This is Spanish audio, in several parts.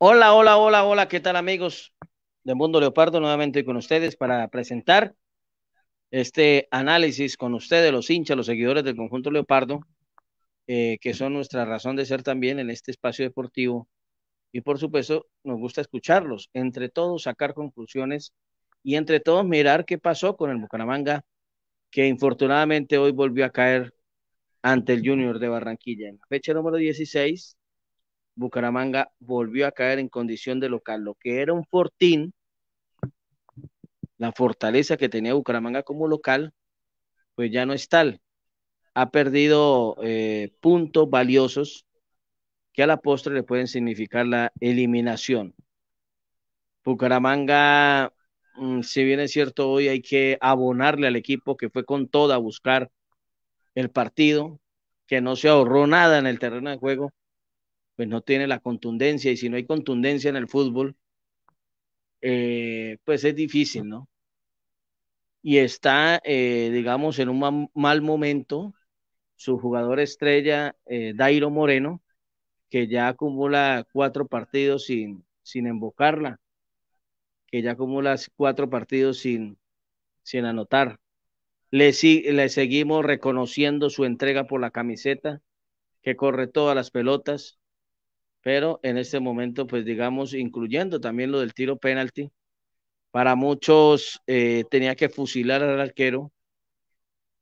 Hola, hola, hola, hola, ¿qué tal amigos del Mundo Leopardo? Nuevamente con ustedes para presentar este análisis con ustedes, los hinchas, los seguidores del conjunto Leopardo, eh, que son nuestra razón de ser también en este espacio deportivo. Y por supuesto, nos gusta escucharlos, entre todos sacar conclusiones y entre todos mirar qué pasó con el Bucaramanga, que infortunadamente hoy volvió a caer ante el Junior de Barranquilla. En la fecha número 16 Bucaramanga volvió a caer en condición de local, lo que era un fortín, la fortaleza que tenía Bucaramanga como local, pues ya no es tal. Ha perdido eh, puntos valiosos que a la postre le pueden significar la eliminación. Bucaramanga, mm, si bien es cierto, hoy hay que abonarle al equipo que fue con toda a buscar el partido, que no se ahorró nada en el terreno de juego, pues no tiene la contundencia y si no hay contundencia en el fútbol, eh, pues es difícil, ¿no? Y está, eh, digamos, en un mal momento su jugador estrella, eh, Dairo Moreno, que ya acumula cuatro partidos sin, sin embocarla, que ya acumula cuatro partidos sin, sin anotar. Le, le seguimos reconociendo su entrega por la camiseta, que corre todas las pelotas, pero en este momento, pues digamos, incluyendo también lo del tiro penalti, para muchos eh, tenía que fusilar al arquero.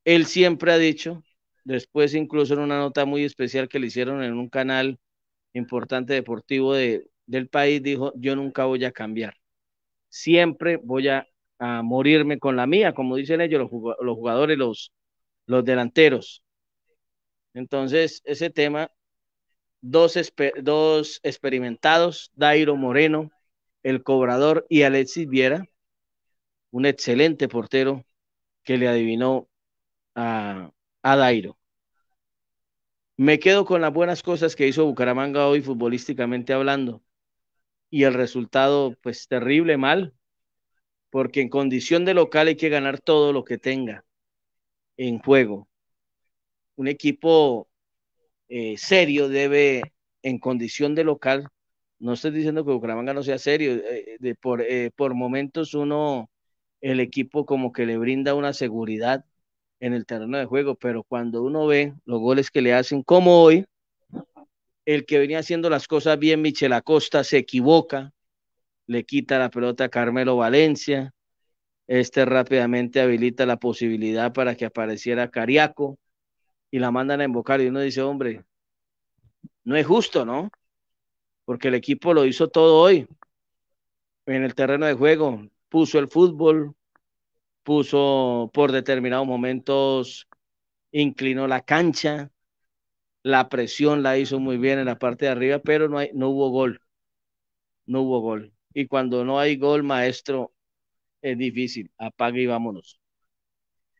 Él siempre ha dicho, después incluso en una nota muy especial que le hicieron en un canal importante deportivo del país, dijo, yo nunca voy a cambiar, siempre voy a, morirme con la mía, como dicen ellos, los, jugadores, los, los delanteros. Entonces, ese tema dos, dos experimentados, Dairo Moreno, el cobrador, y Alexis Viera, un excelente portero que le adivinó a, a Dairo. Me quedo con las buenas cosas que hizo Bucaramanga hoy futbolísticamente hablando y el resultado pues terrible, mal, porque en condición de local hay que ganar todo lo que tenga en juego. Un equipo eh, serio debe, en condición de local, no estoy diciendo que Bucaramanga no sea serio, eh, eh, por, por momentos uno, el equipo como que le brinda una seguridad en el terreno de juego, pero cuando uno ve los goles que le hacen, como hoy, el que venía haciendo las cosas bien, Michel Acosta, se equivoca, le quita la pelota a Carmelo Valencia, este rápidamente habilita la posibilidad para que apareciera Cariaco, y la mandan a invocar y uno dice, hombre, no es justo, ¿no? Porque el equipo lo hizo todo hoy en el terreno de juego, puso el fútbol, puso por determinados momentos, inclinó la cancha, la presión la hizo muy bien en la parte de arriba, pero no, hay, no hubo gol, no hubo gol. Y cuando no hay gol, maestro, es difícil, apague y vámonos.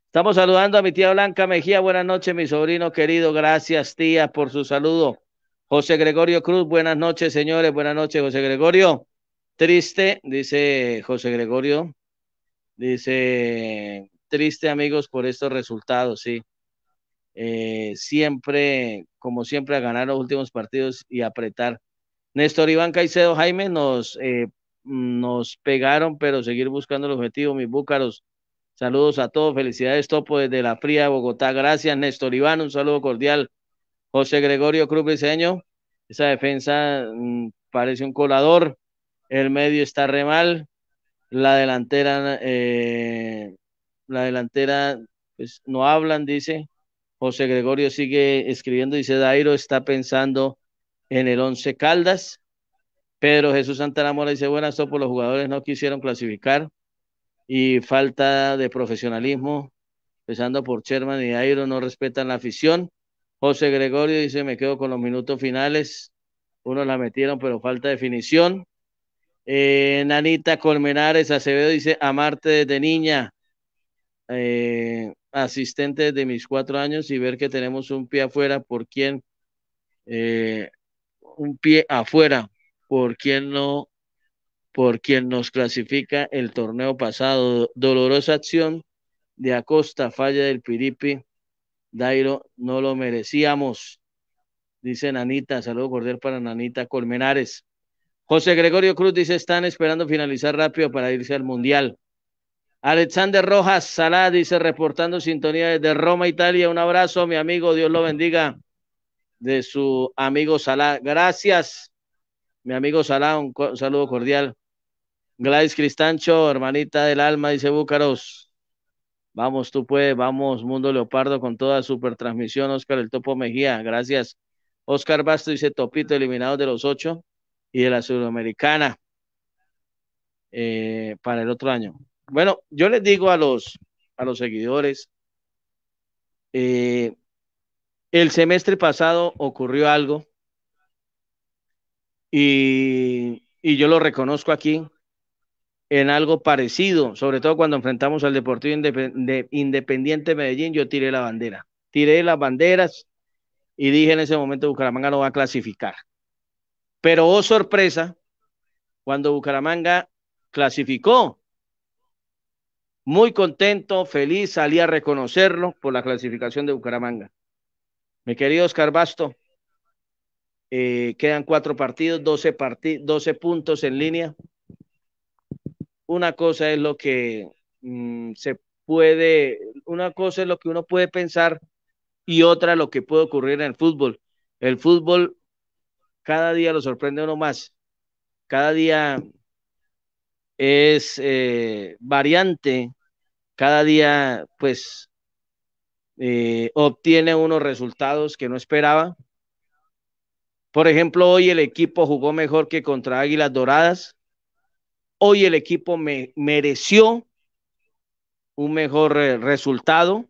Estamos saludando a mi tía Blanca Mejía. Buenas noches, mi sobrino querido. Gracias, tía, por su saludo. José Gregorio Cruz, buenas noches, señores. Buenas noches, José Gregorio. Triste, dice José Gregorio. Dice, triste, amigos, por estos resultados, sí. Eh, siempre, como siempre, a ganar los últimos partidos y apretar. Néstor Iván Caicedo Jaime nos, eh, nos pegaron, pero seguir buscando el objetivo, mis búcaros. Saludos a todos. Felicidades, Topo, desde la fría Bogotá. Gracias, Néstor Iván. Un saludo cordial. José Gregorio Cruz Briseño. Esa defensa mm, parece un colador. El medio está re mal. La delantera, eh, la delantera, pues, no hablan, dice. José Gregorio sigue escribiendo. Dice Dairo está pensando en el once Caldas. Pero Jesús Santana dice: Buenas, Topo. Los jugadores no quisieron clasificar y falta de profesionalismo, empezando por Sherman y Airo, no respetan la afición. José Gregorio dice, me quedo con los minutos finales, Uno la metieron, pero falta definición. Eh, Nanita Colmenares Acevedo dice, amarte desde niña, eh, asistente de mis cuatro años y ver que tenemos un pie afuera, por quién? Eh, un pie afuera, por quien no por quien nos clasifica el torneo pasado. Dolorosa acción de Acosta, falla del Piripi. Dairo, no lo merecíamos. Dice Nanita, saludo cordial para Nanita Colmenares. José Gregorio Cruz dice, están esperando finalizar rápido para irse al Mundial. Alexander Rojas Salá dice, reportando sintonía desde Roma, Italia. Un abrazo, mi amigo, Dios lo bendiga. De su amigo Salá. Gracias, mi amigo Salá, un saludo cordial Gladys Cristancho, hermanita del alma, dice Búcaros. Vamos, tú puedes, vamos, Mundo Leopardo, con toda super transmisión, Oscar el Topo Mejía, gracias. Oscar Basto dice Topito, eliminado de los ocho y de la Sudamericana eh, para el otro año. Bueno, yo les digo a los, a los seguidores, eh, el semestre pasado ocurrió algo y yo lo reconozco aquí, en algo parecido, sobre todo cuando enfrentamos al Deportivo Independiente Medellín, yo tiré la bandera. Tiré las banderas y dije en ese momento Bucaramanga no va a clasificar. Pero oh sorpresa, cuando Bucaramanga clasificó, muy contento, feliz, salí a reconocerlo por la clasificación de Bucaramanga. Mi querido Oscar Basto, eh, quedan cuatro partidos, 12, partidos, 12 puntos en línea una cosa es lo que mm, se puede, una cosa es lo que uno puede pensar y otra lo que puede ocurrir en el fútbol. El fútbol cada día lo sorprende uno más, cada día es eh, variante, cada día pues eh, obtiene unos resultados que no esperaba. Por ejemplo, hoy el equipo jugó mejor que contra Águilas Doradas, Hoy el equipo me mereció un mejor eh, resultado,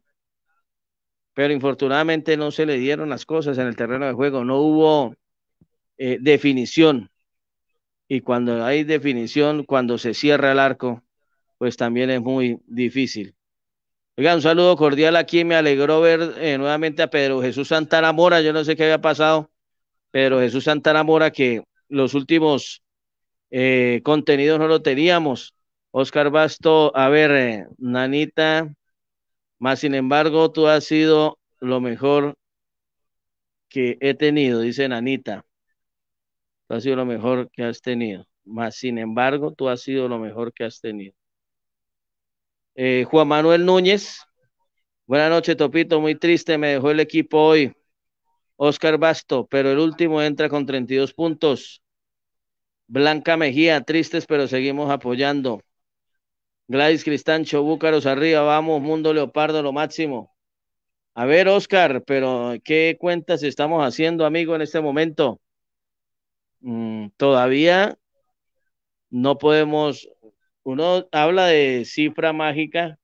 pero infortunadamente no se le dieron las cosas en el terreno de juego, no hubo eh, definición. Y cuando hay definición, cuando se cierra el arco, pues también es muy difícil. oigan un saludo cordial aquí. Me alegró ver eh, nuevamente a Pedro Jesús Santana Mora. Yo no sé qué había pasado. pero Jesús Santana Mora, que los últimos eh, no lo teníamos. Oscar Basto, a ver, eh, Nanita, más sin embargo, tú has sido lo mejor que he tenido, dice Nanita. Tú has sido lo mejor que has tenido. Más sin embargo, tú has sido lo mejor que has tenido. Eh, Juan Manuel Núñez, buenas noches, Topito. Muy triste, me dejó el equipo hoy. Oscar Basto, pero el último entra con 32 puntos. Blanca Mejía, tristes, pero seguimos apoyando. Gladys Cristancho, Búcaros arriba, vamos, Mundo Leopardo, lo máximo. A ver, Oscar, pero ¿qué cuentas estamos haciendo, amigo, en este momento? Mm, todavía no podemos, uno habla de cifra mágica,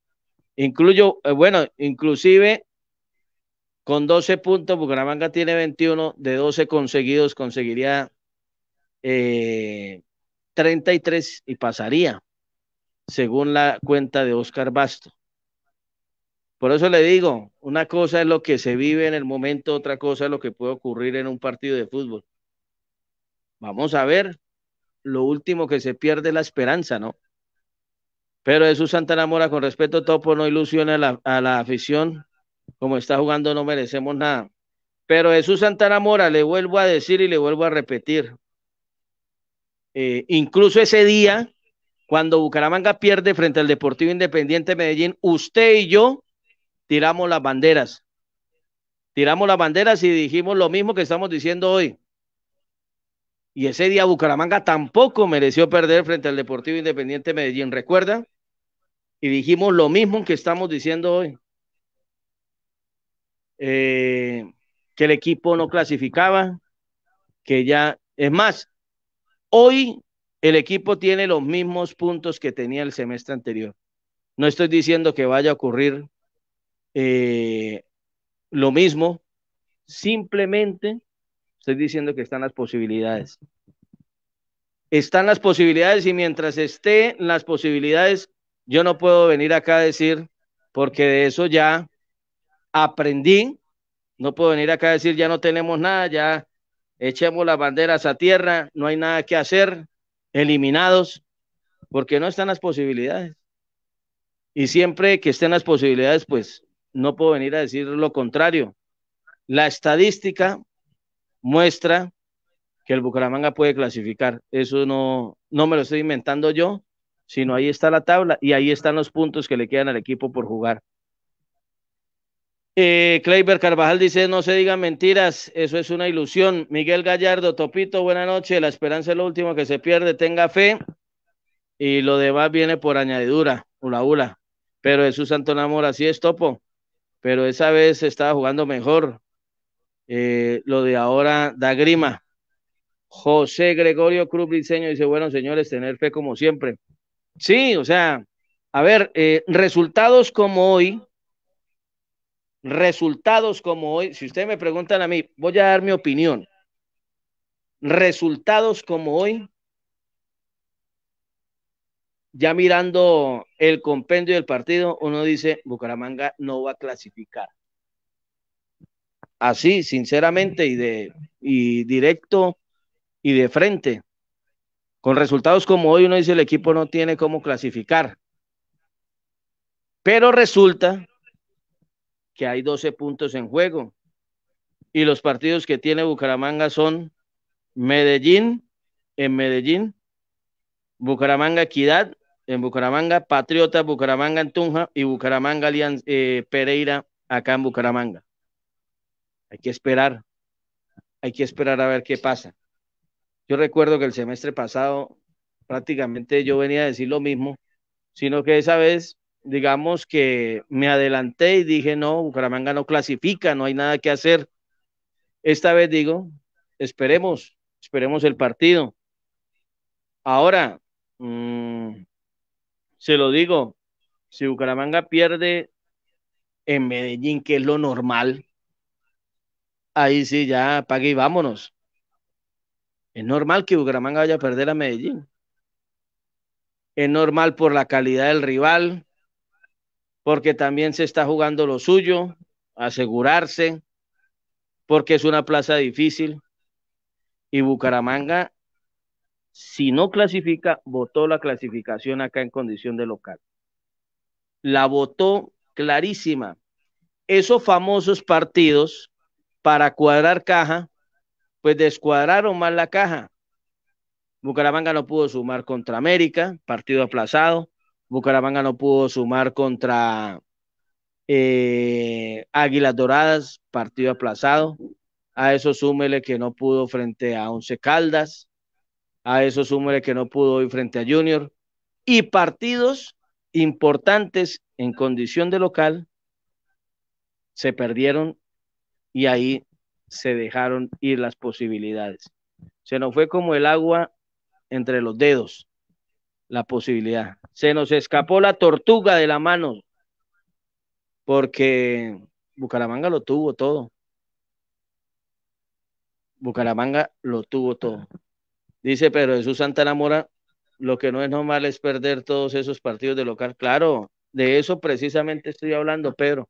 incluyo, eh, bueno, inclusive con 12 puntos, Bucaramanga tiene 21, de 12 conseguidos conseguiría 33 eh, y pasaría, según la cuenta de Oscar Basto. Por eso le digo, una cosa es lo que se vive en el momento, otra cosa es lo que puede ocurrir en un partido de fútbol. Vamos a ver, lo último que se pierde la esperanza, ¿no? Pero Jesús Santa Mora, con respeto, Topo, no ilusiona a la, afición. Como está jugando, no merecemos nada. Pero Jesús Santana Mora, le vuelvo a decir y le vuelvo a repetir, eh, incluso ese día, cuando Bucaramanga pierde frente al Deportivo Independiente Medellín, usted y yo tiramos las banderas. Tiramos las banderas y dijimos lo mismo que estamos diciendo hoy. Y ese día Bucaramanga tampoco mereció perder frente al Deportivo Independiente Medellín, ¿recuerda? Y dijimos lo mismo que estamos diciendo hoy. Eh, que el equipo no clasificaba, que ya, es más, Hoy el equipo tiene los mismos puntos que tenía el semestre anterior. No estoy diciendo que vaya a ocurrir eh, lo mismo, simplemente estoy diciendo que están las posibilidades. Están las posibilidades y mientras estén las posibilidades, yo no puedo venir acá a decir, porque de eso ya aprendí, no puedo venir acá a decir ya no tenemos nada, ya echemos las banderas a tierra, no hay nada que hacer, eliminados, porque no están las posibilidades. Y siempre que estén las posibilidades, pues no puedo venir a decir lo contrario. La estadística muestra que el Bucaramanga puede clasificar. Eso no, no me lo estoy inventando yo, sino ahí está la tabla y ahí están los puntos que le quedan al equipo por jugar. Eh, Carvajal dice, no se digan mentiras, eso es una ilusión. Miguel Gallardo, Topito, buena noche, la esperanza es lo último que se pierde, tenga fe y lo demás viene por añadidura, hula hula. Pero Jesús santo Amor, así es, Topo, pero esa vez estaba jugando mejor. Eh, lo de ahora da grima. José Gregorio Cruz Briceño dice, bueno, señores, tener fe como siempre. Sí, o sea, a ver, eh, resultados como hoy, resultados como hoy, si ustedes me preguntan a mí, voy a dar mi opinión. Resultados como hoy, ya mirando el compendio del partido, uno dice, Bucaramanga no va a clasificar. Así, sinceramente y, de, directo y de frente. Con resultados como hoy, uno dice, el equipo no tiene cómo clasificar. Pero resulta que hay 12 puntos en juego. Y los partidos que tiene Bucaramanga son Medellín, en Medellín, Bucaramanga Equidad, en Bucaramanga, Patriota, Bucaramanga en Tunja y Bucaramanga eh, Pereira acá en Bucaramanga. Hay que esperar, hay que esperar a ver qué pasa. Yo recuerdo que el semestre pasado prácticamente yo venía a decir lo mismo, sino que esa vez digamos que me adelanté y dije, no, Bucaramanga no clasifica, no hay nada que hacer. Esta vez digo, esperemos, esperemos el partido. Ahora, mm, se lo digo, si Bucaramanga pierde en Medellín, que es lo normal, ahí sí ya apague y vámonos. Es normal que Bucaramanga vaya a perder a Medellín. Es normal por la calidad del rival, porque también se está jugando lo suyo, asegurarse, porque es una plaza difícil. Y Bucaramanga, si no clasifica, votó la clasificación acá en condición de local. La votó clarísima. Esos famosos partidos para cuadrar caja, pues descuadraron mal la caja. Bucaramanga no pudo sumar contra América, partido aplazado. Bucaramanga no pudo sumar contra eh, Águilas Doradas, partido aplazado. A eso súmele que no pudo frente a Once Caldas. A eso súmele que no pudo hoy frente a Junior. Y partidos importantes en condición de local se perdieron y ahí se dejaron ir las posibilidades. Se nos fue como el agua entre los dedos la posibilidad. Se nos escapó la tortuga de la mano, porque Bucaramanga lo tuvo todo. Bucaramanga lo tuvo todo. Dice Pedro Jesús Santa la lo que no es normal es perder todos esos partidos de local. Claro, de eso precisamente estoy hablando, Pedro.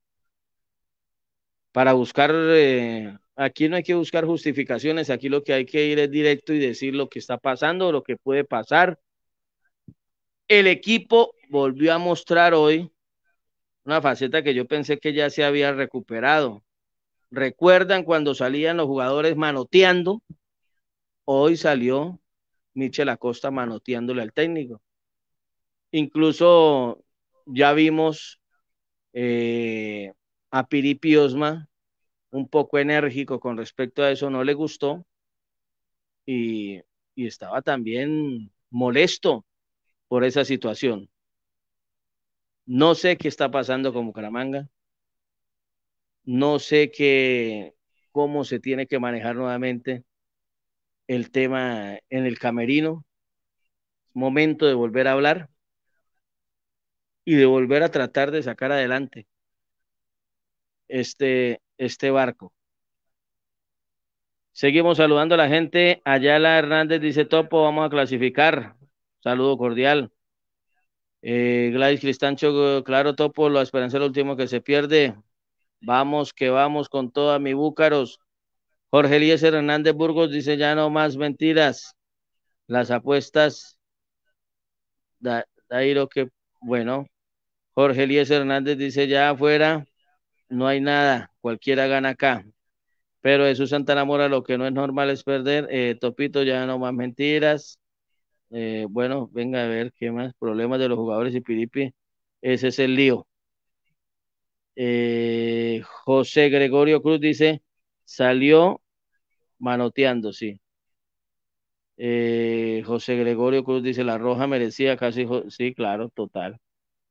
Para buscar, eh, aquí no hay que buscar justificaciones, aquí lo que hay que ir es directo y decir lo que está pasando, lo que puede pasar, el equipo volvió a mostrar hoy una faceta que yo pensé que ya se había recuperado. ¿Recuerdan cuando salían los jugadores manoteando? Hoy salió Michel Acosta manoteándole al técnico. Incluso ya vimos eh, a Piripi Osma un poco enérgico con respecto a eso, no le gustó y estaba también molesto por esa situación. No sé qué está pasando con Bucaramanga. No sé qué, cómo se tiene que manejar nuevamente el tema en el camerino. Momento de volver a hablar y de volver a tratar de sacar adelante este, este barco. Seguimos saludando a la gente. Ayala Hernández dice Topo, vamos a clasificar. Saludo cordial. Eh, Gladys Cristancho, claro, Topo, lo esperanza el último que se pierde. Vamos, que vamos con toda mi Búcaros. Jorge Elías Hernández Burgos dice: Ya no más mentiras. Las apuestas. que bueno. Jorge Elías Hernández dice: Ya afuera no hay nada. Cualquiera gana acá. Pero Jesús Santa Namora lo que no es normal es perder. Eh, Topito, ya no más mentiras. Eh, bueno, venga a ver qué más. Problemas de los jugadores y Piripi. Ese es el lío. Eh, José Gregorio Cruz dice, salió manoteando, sí. Eh, José Gregorio Cruz dice, la roja merecía casi, sí, claro, total.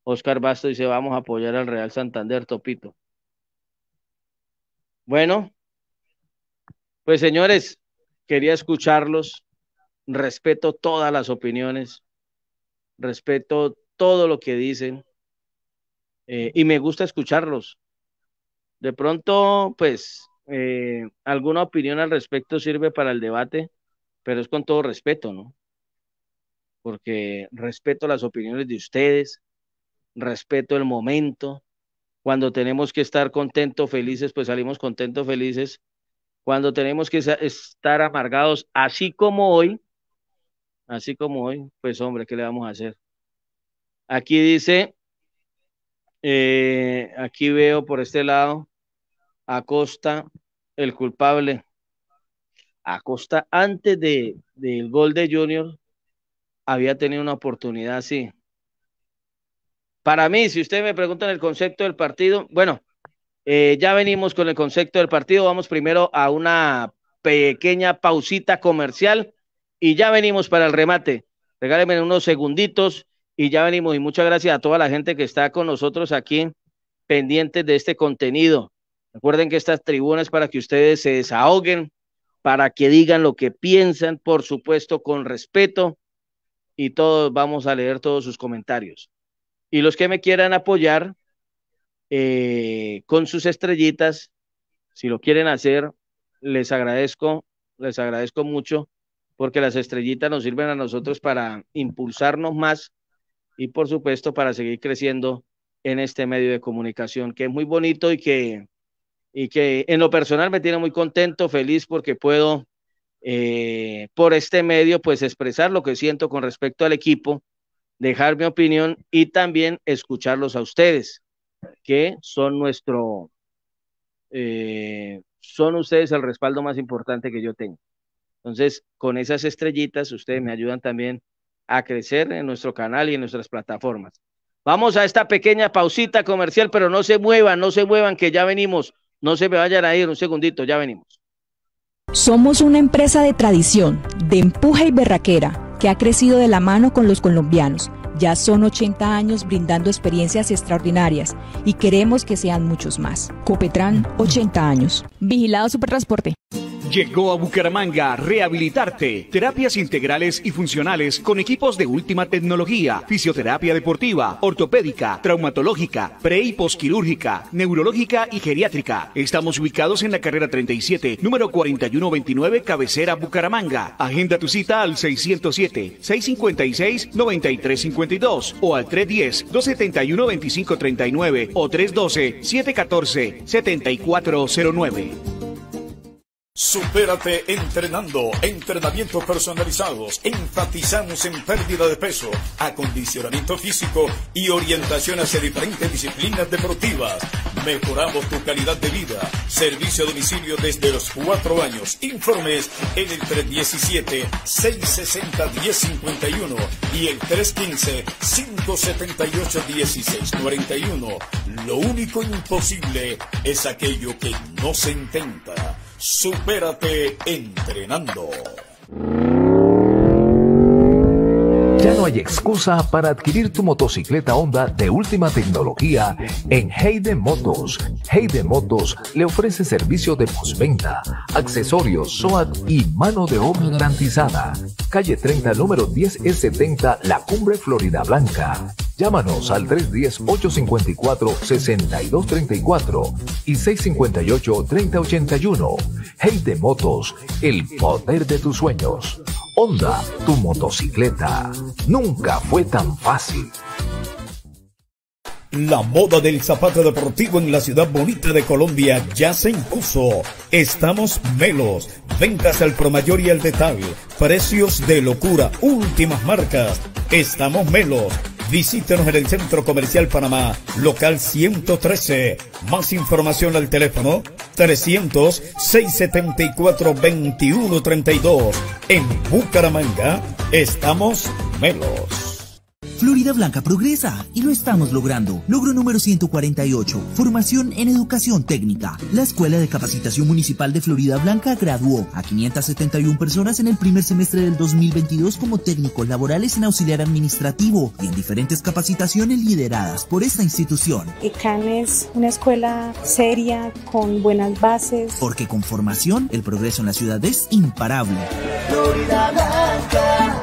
Oscar Basto dice, vamos a apoyar al Real Santander, Topito. Bueno, pues señores, quería escucharlos respeto todas las opiniones, respeto todo lo que dicen eh, y me gusta escucharlos. De pronto, pues, eh, alguna opinión al respecto sirve para el debate, pero es con todo respeto, ¿no? Porque respeto las opiniones de ustedes, respeto el momento. Cuando tenemos que estar contentos, felices, pues salimos contentos, felices. Cuando tenemos que estar amargados, así como hoy, así como hoy, pues hombre, ¿qué le vamos a hacer? Aquí dice, eh, aquí veo por este lado, Acosta, el culpable. Acosta, antes de, del gol de Junior, había tenido una oportunidad así. Para mí, si ustedes me preguntan el concepto del partido, bueno, eh, ya venimos con el concepto del partido. Vamos primero a una pequeña pausita comercial y ya venimos para el remate. Regálenme unos segunditos y ya venimos. Y muchas gracias a toda la gente que está con nosotros aquí pendientes de este contenido. Recuerden que estas tribunas para que ustedes se desahoguen, para que digan lo que piensan, por supuesto, con respeto, y todos vamos a leer todos sus comentarios. Y los que me quieran apoyar eh, con sus estrellitas, si lo quieren hacer, les agradezco, les agradezco mucho porque las estrellitas nos sirven a nosotros para impulsarnos más y por supuesto para seguir creciendo en este medio de comunicación, que es muy bonito y que, y que en lo personal me tiene muy contento, feliz porque puedo eh, por este medio pues expresar lo que siento con respecto al equipo, dejar mi opinión y también escucharlos a ustedes, que son nuestro, eh, son ustedes el respaldo más importante que yo tengo. Entonces, con esas estrellitas, ustedes me ayudan también a crecer en nuestro canal y en nuestras plataformas. Vamos a esta pequeña pausita comercial, pero no se muevan, no se muevan, que ya venimos. No se me vayan a ir un segundito, ya venimos. Somos una empresa de tradición, de empuje y berraquera, que ha crecido de la mano con los colombianos. Ya son 80 años brindando experiencias extraordinarias y queremos que sean muchos más. Copetran, 80 años. Vigilado Supertransporte. Llegó a Bucaramanga Rehabilitarte. Terapias integrales y funcionales con equipos de última tecnología, fisioterapia deportiva, ortopédica, traumatológica, pre y posquirúrgica, neurológica y geriátrica. Estamos ubicados en la carrera 37, número 4129, cabecera Bucaramanga. Agenda tu cita al 607-656-9352 o al 310-271-2539 o 312-714-7409. Supérate entrenando, entrenamientos personalizados, enfatizamos en pérdida de peso, acondicionamiento físico y orientación hacia diferentes disciplinas deportivas. Mejoramos tu calidad de vida, servicio a domicilio desde los cuatro años. Informes en el 317-660-1051 y el 315-578-1641. Lo único imposible es aquello que no se intenta. Supérate entrenando hay excusa para adquirir tu motocicleta Honda de última tecnología en Heide Motos. Heide Motos le ofrece servicio de postventa, accesorios, SOAT y mano de obra garantizada. Calle 30, número 10E70, La Cumbre, Florida Blanca. Llámanos al 310-854-6234 y 658-3081. Heide Motos, el poder de tus sueños. Onda, tu motocicleta. Nunca fue tan fácil. La moda del zapato deportivo en la ciudad bonita de Colombia ya se impuso. Estamos melos. Ventas al promayor y al detalle. Precios de locura. Últimas marcas. Estamos melos. Visítenos en el Centro Comercial Panamá, local 113. Más información al teléfono 300-674-2132. En Bucaramanga, estamos melos. Florida Blanca progresa y lo estamos logrando. Logro número 148, formación en educación técnica. La Escuela de Capacitación Municipal de Florida Blanca graduó a 571 personas en el primer semestre del 2022 como técnicos laborales en auxiliar administrativo y en diferentes capacitaciones lideradas por esta institución. ECAN es una escuela seria, con buenas bases. Porque con formación, el progreso en la ciudad es imparable. Florida Blanca.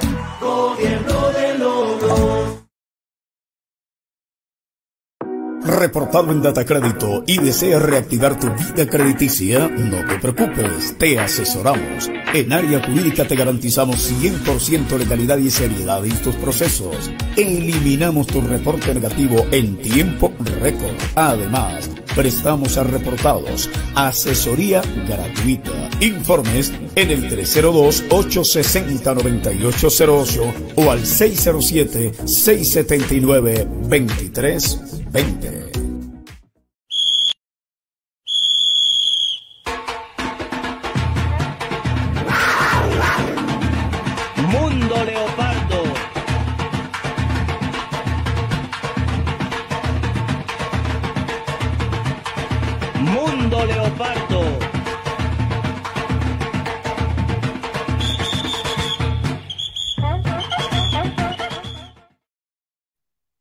Reportado en Datacrédito y deseas reactivar tu vida crediticia, no te preocupes, te asesoramos. En área jurídica te garantizamos 100% legalidad y seriedad en tus procesos. Eliminamos tu reporte negativo en tiempo récord. Además, prestamos a reportados, asesoría gratuita. Informes en el 302-860-9808 o al 607-679-23. 2020. Mundo Leopoldo.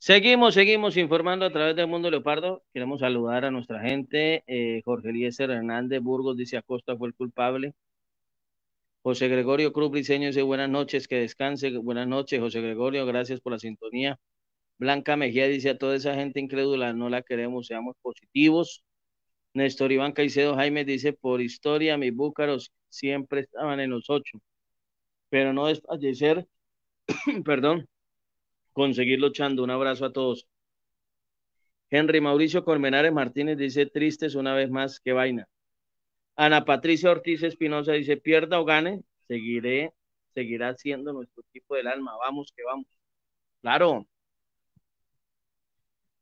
Seguimos, seguimos informando a través del Mundo Leopardo. Queremos saludar a nuestra gente. Eh, Jorge Eliezer Hernández Burgos dice Acosta fue el culpable. José Gregorio Cruz Briceño dice buenas noches, que descanse. Buenas noches, José Gregorio, gracias por la sintonía. Blanca Mejía dice a toda esa gente incrédula, no la queremos, seamos positivos. Néstor Iván Caicedo Jaime dice, por historia, mis búcaros siempre estaban en los ocho, pero no desfallecer, perdón, conseguir luchando. Un abrazo a todos. Henry Mauricio Colmenares Martínez dice, tristes una vez más, qué vaina. Ana Patricia Ortiz Espinosa dice, pierda o gane, seguiré, seguirá siendo nuestro equipo del alma. Vamos que vamos. Claro.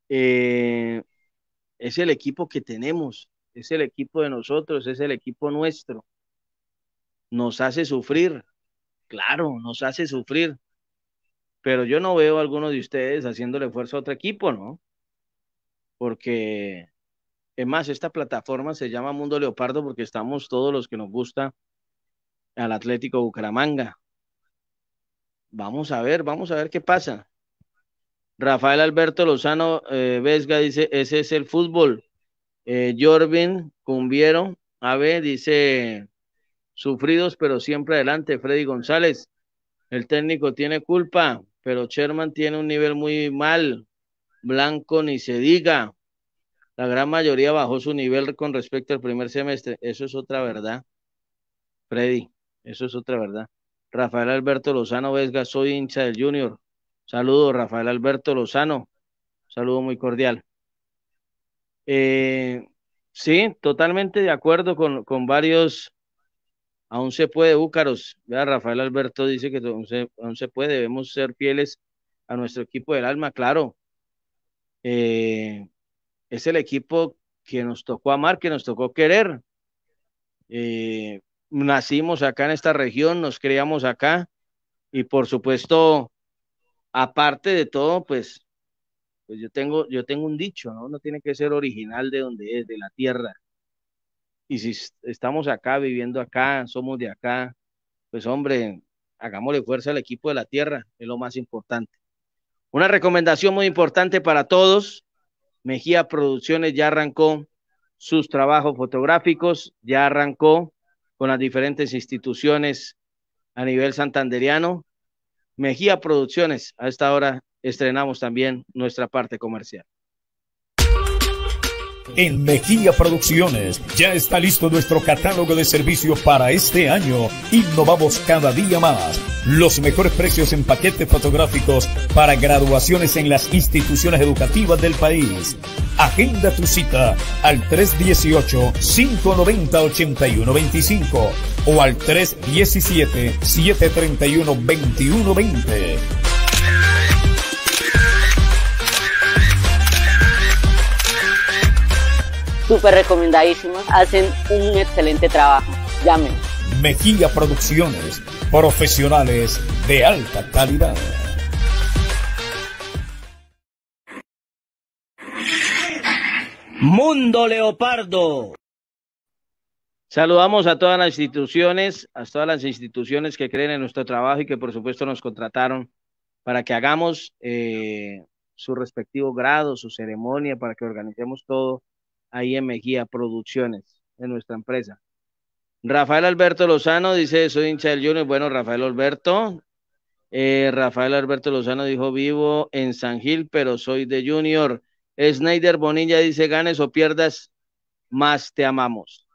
Eh, es el equipo que tenemos, es el equipo de nosotros, es el equipo nuestro. Nos hace sufrir, claro, nos hace sufrir pero yo no veo a alguno de ustedes haciéndole esfuerzo a otro equipo, ¿no? Porque, es más, esta plataforma se llama Mundo Leopardo porque estamos todos los que nos gusta al Atlético Bucaramanga. Vamos a ver, vamos a ver qué pasa. Rafael Alberto Lozano eh, Vesga dice, ese es el fútbol. Eh, Jorvin Cumbiero AB dice, sufridos pero siempre adelante. Freddy González, el técnico tiene culpa pero Sherman tiene un nivel muy mal, Blanco ni se diga. La gran mayoría bajó su nivel con respecto al primer semestre. Eso es otra verdad, Freddy. Eso es otra verdad. Rafael Alberto Lozano Vesga, soy hincha del Junior. Saludos, Rafael Alberto Lozano. Saludo muy cordial. Eh, sí, totalmente de acuerdo con, con varios aún se puede, Búcaros. Rafael Alberto dice que aún se, puede, debemos ser fieles a nuestro equipo del alma, claro. Eh, es el equipo que nos tocó amar, que nos tocó querer. Eh, nacimos acá en esta región, nos criamos acá y por supuesto, aparte de todo, pues, pues yo, tengo, yo tengo un dicho, ¿no? No tiene que ser original de donde es, de la tierra y si estamos acá, viviendo acá, somos de acá, pues hombre, hagámosle fuerza al equipo de la tierra, es lo más importante. Una recomendación muy importante para todos, Mejía Producciones ya arrancó sus trabajos fotográficos, ya arrancó con las diferentes instituciones a nivel santanderiano. Mejía Producciones, a esta hora estrenamos también nuestra parte comercial en Mejía Producciones. Ya está listo nuestro catálogo de servicios para este año. Innovamos cada día más. Los mejores precios en paquetes fotográficos para graduaciones en las instituciones educativas del país. Agenda tu cita al 318-590-8125 o al 317-731-2120. súper recomendadísimas, hacen un excelente trabajo. Llamen. Mejilla Producciones, profesionales de alta calidad. Mundo Leopardo. Saludamos a todas las instituciones, a todas las instituciones que creen en nuestro trabajo y que por supuesto nos contrataron para que hagamos eh, su respectivo grado, su ceremonia, para que organicemos todo ahí en Mejía Producciones, en nuestra empresa. Rafael Alberto Lozano dice, soy hincha del Junior. Bueno, Rafael Alberto. Eh, Rafael Alberto Lozano dijo, vivo en San Gil, pero soy de Junior. Snyder Bonilla dice, ganes o pierdas, más te amamos.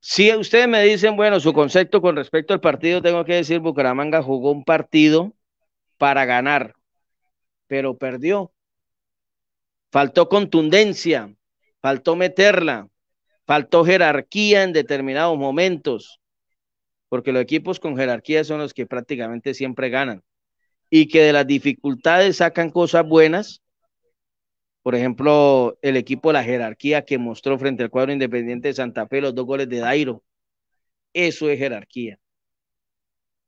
Si ustedes me dicen, bueno, su concepto con respecto al partido, tengo que decir, Bucaramanga jugó un partido para ganar, pero perdió. Faltó contundencia, faltó meterla, faltó jerarquía en determinados momentos, porque los equipos con jerarquía son los que prácticamente siempre ganan y que de las dificultades sacan cosas buenas. Por ejemplo, el equipo la jerarquía que mostró frente al cuadro independiente de Santa Fe los dos goles de Dairo. Eso es jerarquía.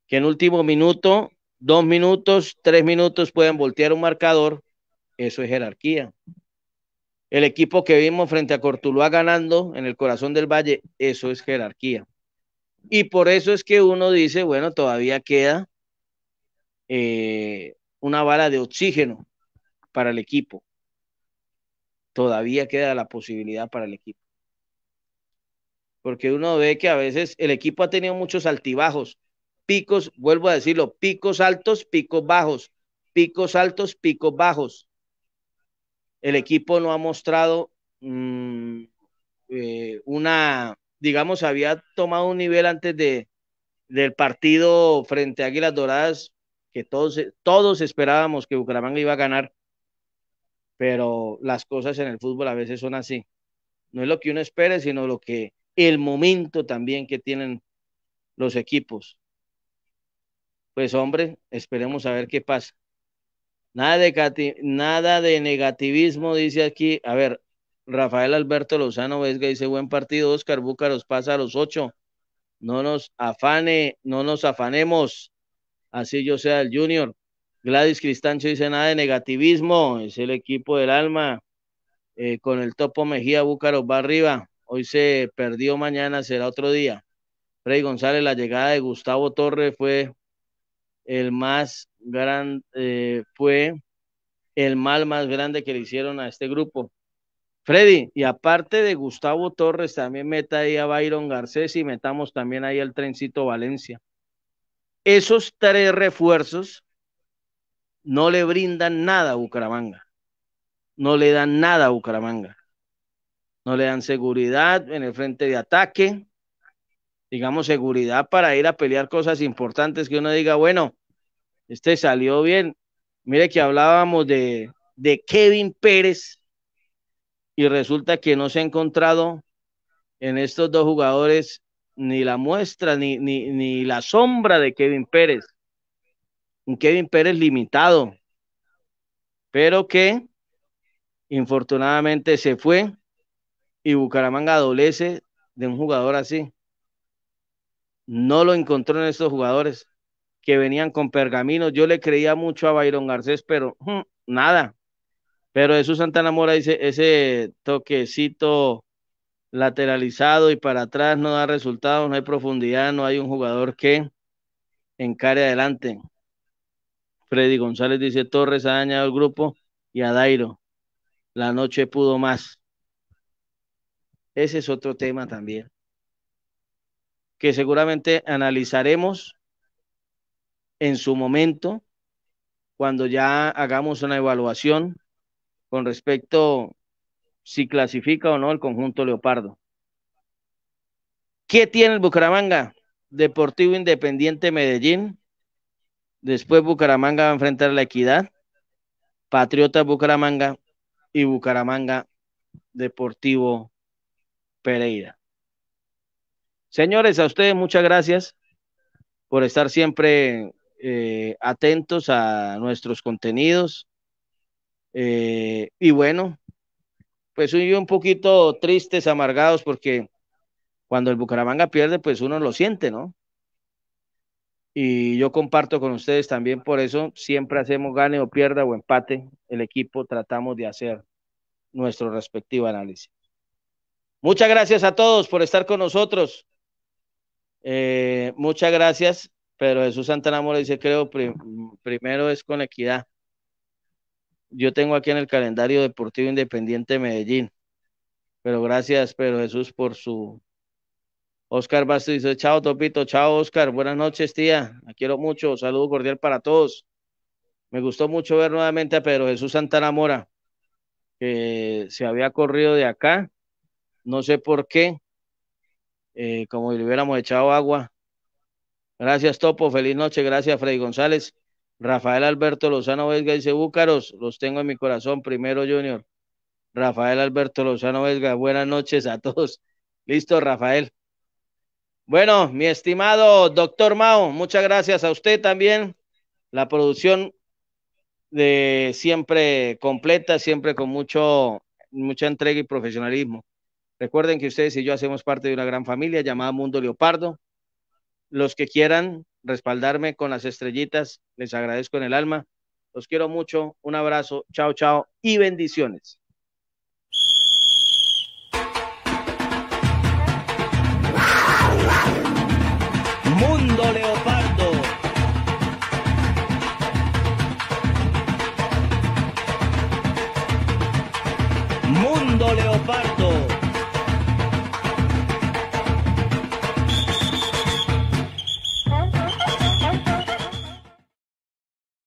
Que en último minuto, dos minutos, tres minutos pueden voltear un marcador eso es jerarquía. El equipo que vimos frente a Cortuluá ganando en el corazón del valle, eso es jerarquía. Y por eso es que uno dice, bueno, todavía queda eh, una bala de oxígeno para el equipo. Todavía queda la posibilidad para el equipo. Porque uno ve que a veces el equipo ha tenido muchos altibajos, picos, vuelvo a decirlo, picos altos, picos bajos, picos altos, picos bajos el equipo no ha mostrado mm, eh, una, digamos, había tomado un nivel antes de, del partido frente a Águilas Doradas, que todos, todos esperábamos que Bucaramanga iba a ganar, pero las cosas en el fútbol a veces son así. No es lo que uno espera, sino lo que el momento también que tienen los equipos. Pues hombre, esperemos a ver qué pasa. Nada de, nada de negativismo, dice aquí. A ver, Rafael Alberto Lozano Vesga dice, buen partido, Oscar Búcaros pasa a los ocho. No nos afane, no nos afanemos. Así yo sea el junior. Gladys Cristancho dice, nada de negativismo, es el equipo del alma. Eh, con el topo Mejía Búcaros va arriba. Hoy se perdió, mañana será otro día. Freddy González, la llegada de Gustavo Torres fue el más grande, eh, fue el mal más grande que le hicieron a este grupo. Freddy, y aparte de Gustavo Torres, también meta ahí a Byron Garcés y metamos también ahí al trencito Valencia. Esos tres refuerzos no le brindan nada a Bucaramanga. No le dan nada a Bucaramanga. No le dan seguridad en el frente de ataque digamos, seguridad para ir a pelear cosas importantes que uno diga, bueno, este salió bien. Mire que hablábamos de, Kevin Pérez y resulta que no se ha encontrado en estos dos jugadores ni la muestra ni, ni, ni la sombra de Kevin Pérez. Un Kevin Pérez limitado, pero que infortunadamente se fue y Bucaramanga adolece de un jugador así no lo encontró en estos jugadores que venían con pergaminos. Yo le creía mucho a Byron Garcés, pero mm, nada. Pero Jesús Santana Mora dice, ese toquecito lateralizado y para atrás no da resultados, no hay profundidad, no hay un jugador que encare adelante. Freddy González dice, Torres ha dañado el grupo y a Dairo. La noche pudo más. Ese es otro tema también que seguramente analizaremos en su momento cuando ya hagamos una evaluación con respecto si clasifica o no el conjunto leopardo. ¿Qué tiene el Bucaramanga? Deportivo Independiente Medellín. Después Bucaramanga va a enfrentar la Equidad, Patriota Bucaramanga y Bucaramanga Deportivo Pereira. Señores, a ustedes muchas gracias por estar siempre eh, atentos a nuestros contenidos. Eh, y bueno, pues soy un poquito tristes, amargados, porque cuando el Bucaramanga pierde, pues uno lo siente, ¿no? Y yo comparto con ustedes también por eso, siempre hacemos gane o pierda o empate, el equipo tratamos de hacer nuestro respectivo análisis. Muchas gracias a todos por estar con nosotros. Eh, muchas gracias, pero Jesús Santana Mora dice, creo, primero es con equidad. Yo tengo aquí en el calendario Deportivo Independiente Medellín. Pero gracias, pero Jesús, por su... Oscar Basto dice, chao Topito, chao Oscar, buenas noches tía, la quiero mucho, saludo cordial para todos. Me gustó mucho ver nuevamente a Pedro Jesús Santana Mora, que se había corrido de acá, no sé por qué, eh, como si le hubiéramos echado agua. Gracias, Topo. Feliz noche. Gracias, Freddy González. Rafael Alberto Lozano Vesga dice, Búcaros, los tengo en mi corazón primero, Junior. Rafael Alberto Lozano Vesga, buenas noches a todos. Listo, Rafael. Bueno, mi estimado doctor Mao, muchas gracias a usted también. La producción de siempre completa, siempre con mucho, mucha entrega y profesionalismo. Recuerden que ustedes y yo hacemos parte de una gran familia llamada Mundo Leopardo. Los que quieran respaldarme con las estrellitas, les agradezco en el alma. Los quiero mucho. Un abrazo. Chao, chao y bendiciones.